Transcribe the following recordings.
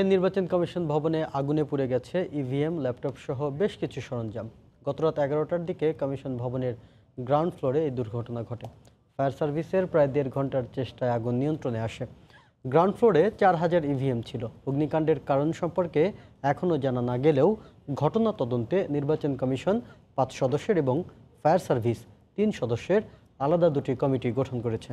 এর নির্বাচন কমিশন ভবনে আগুনে পুড়ে গেছে ইভিএম e ল্যাপটপ সহ বেশ কিছু সরঞ্জাম গতরাত এগারোটার দিকে কমিশন ভবনের গ্রাউন্ড ফ্লোরে এই দুর্ঘটনা ঘটে ফায়ার সার্ভিসের প্রায় দেড় ঘন্টার চেষ্টায় আগুন নিয়ন্ত্রণে আসে গ্রাউন্ড ফ্লোরে চার হাজার ইভিএম e ছিল অগ্নিকাণ্ডের কারণ সম্পর্কে এখনও জানা না গেলেও ঘটনা তদন্তে নির্বাচন কমিশন পাঁচ সদস্যের এবং ফায়ার সার্ভিস তিন সদস্যের আলাদা দুটি কমিটি গঠন করেছে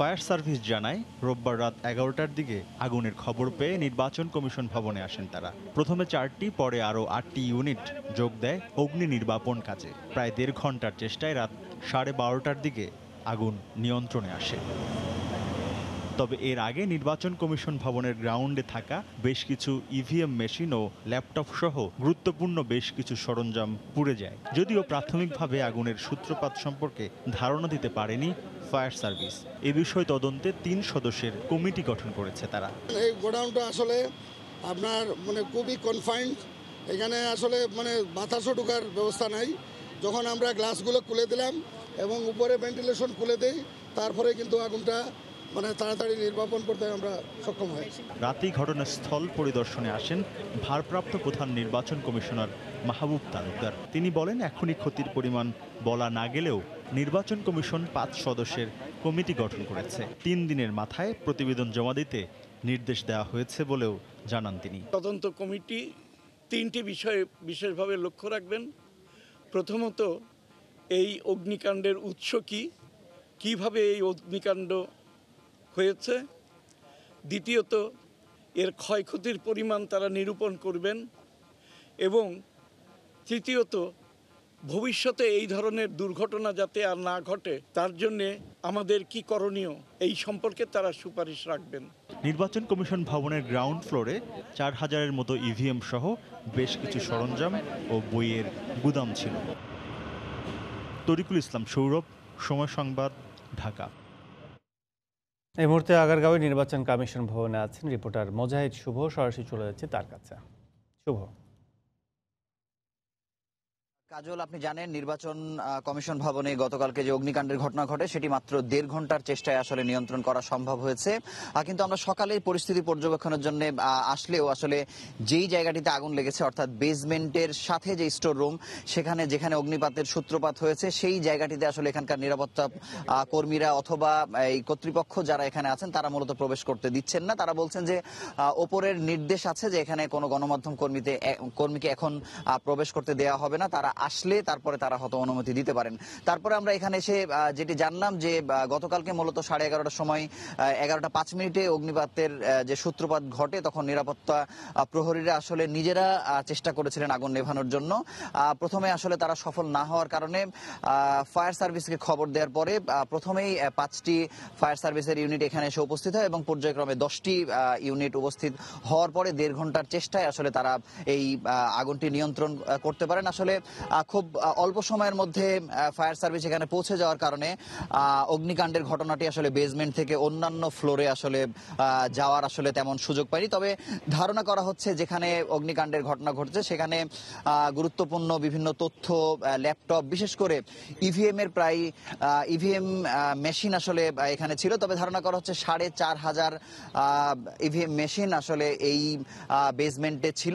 ফায়ার সার্ভিস জানায় রোববার রাত এগারোটার দিকে আগুনের খবর পেয়ে নির্বাচন কমিশন ভবনে আসেন তারা প্রথমে চারটি পরে আরও আটটি ইউনিট যোগ দেয় অগ্নি নির্বাপন কাজে প্রায় দেড় ঘন্টার চেষ্টায় রাত সাড়ে বারোটার দিকে আগুন নিয়ন্ত্রণে আসে তবে এর আগে নির্বাচন কমিশন ভবনের গ্রাউন্ডে থাকা বেশ কিছু ইভিএম e মেশিন ও ল্যাপটপ সহ গুরুত্বপূর্ণ বেশ কিছু সরঞ্জাম পুড়ে যায় যদিও প্রাথমিকভাবে আগুনের সূত্রপাত সম্পর্কে ধারণা দিতে পারেনি ফায়ার সার্ভিস এ বিষয়ে তদন্তে তিন সদস্যের কমিটি গঠন করেছে তারা এই গোডাউনটা আসলে আপনার মানে খুবই কনফাইন্ড এখানে আসলে মানে বাতাসও ঢোকার ব্যবস্থা নাই যখন আমরা গ্লাসগুলো খুলে দিলাম এবং উপরে ভেন্টিলেশন খুলে দেই তারপরে কিন্তু আগুনটা মানে তাড়াতাড়ি নির্বাপন করতে আমরা সক্ষম হই রাতে ঘটনাস্থল পরিদর্শনে আসেন ভারপ্রাপ্ত প্রধান নির্বাচন কমিশনার মাহবুব তালুকদার তিনি বলেন এখনই ক্ষতির পরিমাণ বলা না গেলেও নির্বাচন কমিশন পাঁচ সদস্যের কমিটি গঠন করেছে তিন দিনের মাথায় প্রতিবেদন জমা দিতে নির্দেশ দেওয়া হয়েছে বলেও জানান তিনি তদন্ত কমিটি তিনটি বিষয়ে বিশেষভাবে লক্ষ্য রাখবেন প্রথমত এই অগ্নিকাণ্ডের উৎস কি কিভাবে এই অগ্নিকাণ্ড হয়েছে দ্বিতীয়ত এর ক্ষয়ক্ষতির পরিমাণ তারা নিরূপণ করবেন এবং তৃতীয়ত ভবিষ্যতে এই ধরনের দুর্ঘটনা যাতে আর না ঘটে তার জন্যে আমাদের কি করণীয় এই সম্পর্কে তারা সুপারিশ রাখবেন নির্বাচন কমিশন ভবনের গ্রাউন্ড ফ্লোরে চার হাজারের মতো ইভিএম e সহ বেশ কিছু সরঞ্জাম ও বইয়ের গুদাম ছিল তরিকুল ইসলাম সৌরভ সময় সংবাদ ঢাকা এই মুহূর্তে আগারগাঁওয়ে নির্বাচন কমিশন ভবনে আছেন রিপোর্টার মোজাহিদ শুভ সরাসরি চলে যাচ্ছে তার কাছে শুভ কাজল আপনি জানেন নির্বাচন কমিশন ভবনে গতকালকে যে অগ্নিকাণ্ডের ঘটনা ঘটে সেটি মাত্র দেড় ঘন্টার চেষ্টায় আসলে নিয়ন্ত্রণ করা সম্ভব হয়েছে কিন্তু আমরা সকালের পরিস্থিতি পর্যবেক্ষণের জন্য আসলেও আসলে যেই জায়গাটিতে আগুন লেগেছে অর্থাৎ বেসমেন্টের সাথে যে স্টোর রুম সেখানে যেখানে অগ্নিপাতের সূত্রপাত হয়েছে সেই জায়গাটিতে আসলে এখানকার নিরাপত্তা কর্মীরা অথবা এই কর্তৃপক্ষ যারা এখানে আছেন তারা মূলত প্রবেশ করতে দিচ্ছেন না তারা বলছেন যে ওপরের নির্দেশ আছে যে এখানে কোনো গণমাধ্যম কর্মীতে কর্মীকে এখন প্রবেশ করতে দেওয়া হবে না তারা আসলে তারপরে তারা হয়তো অনুমতি দিতে পারেন তারপরে আমরা এখানে এসে যেটি জানলাম যে গতকালকে মূলত সাড়ে এগারোটার সময় এগারোটা পাঁচ মিনিটে অগ্নিপাতের যে সূত্রপাত ঘটে তখন নিরাপত্তা প্রহরীরা আসলে নিজেরা চেষ্টা করেছিলেন আগুন নেভানোর জন্য প্রথমে আসলে তারা সফল না হওয়ার কারণে ফায়ার সার্ভিসকে খবর দেওয়ার পরে প্রথমেই পাঁচটি ফায়ার সার্ভিসের ইউনিট এখানে এসে উপস্থিত হয় এবং পর্যায়ক্রমে দশটি ইউনিট উপস্থিত হওয়ার পরে দেড় ঘন্টার চেষ্টায় আসলে তারা এই আগুনটি নিয়ন্ত্রণ করতে পারেন আসলে খুব অল্প সময়ের মধ্যে ফায়ার সার্ভিস এখানে পৌঁছে যাওয়ার কারণে অগ্নিকাণ্ডের ঘটনাটি আসলে বেসমেন্ট থেকে অন্যান্য ফ্লোরে আসলে যাওয়ার আসলে তেমন সুযোগ পায়নি তবে ধারণা করা হচ্ছে যেখানে অগ্নিকাণ্ডের ঘটনা ঘটছে সেখানে গুরুত্বপূর্ণ বিভিন্ন তথ্য ল্যাপটপ বিশেষ করে ইভিএম e এর প্রায় ইভিএম মেশিন e আসলে এখানে ছিল তবে ধারণা করা হচ্ছে সাড়ে চার হাজার ইভিএম মেশিন e আসলে এই বেসমেন্টে ছিল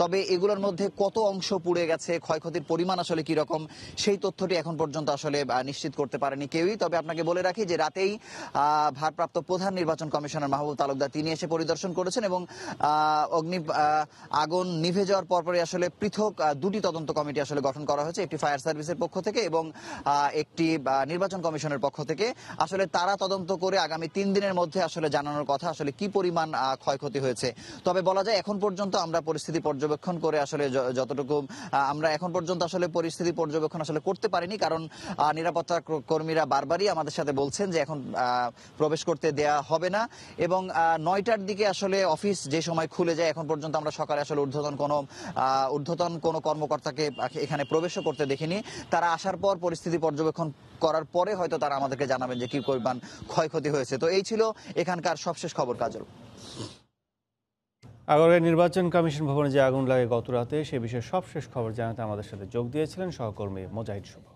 তবে এগুলোর মধ্যে কত অংশ পুড়ে গেছে ক্ষয়ক্ষতি ক্ষয়ক্ষতির পরিমাণ আসলে কি রকম সেই তথ্যটি এখন পর্যন্ত আসলে নিশ্চিত করতে পারেনি কেউই তবে আপনাকে বলে রাখি যে রাতেই ভারপ্রাপ্ত প্রধান নির্বাচন কমিশনার মাহবুব তালুকদার তিনি এসে পরিদর্শন করেছেন এবং অগ্নি আগুন নিভে যাওয়ার পরপরই আসলে পৃথক দুটি তদন্ত কমিটি আসলে গঠন করা হয়েছে একটি ফায়ার সার্ভিসের পক্ষ থেকে এবং একটি নির্বাচন কমিশনের পক্ষ থেকে আসলে তারা তদন্ত করে আগামী তিন দিনের মধ্যে আসলে জানানোর কথা আসলে কি পরিমাণ ক্ষয়ক্ষতি হয়েছে তবে বলা যায় এখন পর্যন্ত আমরা পরিস্থিতি পর্যবেক্ষণ করে আসলে যতটুকু আমরা এখন পর্যন্ত পর্যন্ত আসলে পরিস্থিতি পর্যবেক্ষণ আসলে করতে পারিনি কারণ নিরাপত্তা কর্মীরা বারবারই আমাদের সাথে বলছেন যে এখন প্রবেশ করতে দেয়া হবে না এবং নয়টার দিকে আসলে অফিস যে সময় খুলে যায় এখন পর্যন্ত আমরা সকালে আসলে ঊর্ধ্বতন কোনো ঊর্ধ্বতন কোনো কর্মকর্তাকে এখানে প্রবেশও করতে দেখিনি তারা আসার পর পরিস্থিতি পর্যবেক্ষণ করার পরে হয়তো তারা আমাদেরকে জানাবেন যে কি পরিমাণ ক্ষয়ক্ষতি হয়েছে তো এই ছিল এখানকার সবশেষ খবর কাজল আগরগাঁয় নির্বাচন কমিশন ভবনে যে আগুন লাগে গত রাতে সে বিষয়ে সবশেষ খবর জানাতে আমাদের সাথে যোগ দিয়েছিলেন সহকর্মী মোজাহিদ শুভ